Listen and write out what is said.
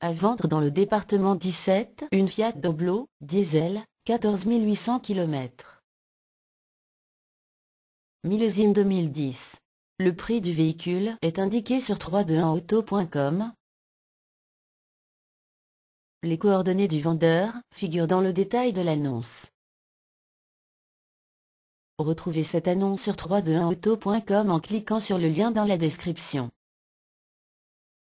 À vendre dans le département 17, une Fiat Doblo, diesel, 14 800 km. Millésime 2010. Le prix du véhicule est indiqué sur 321auto.com. Les coordonnées du vendeur figurent dans le détail de l'annonce. Retrouvez cette annonce sur 321auto.com en cliquant sur le lien dans la description.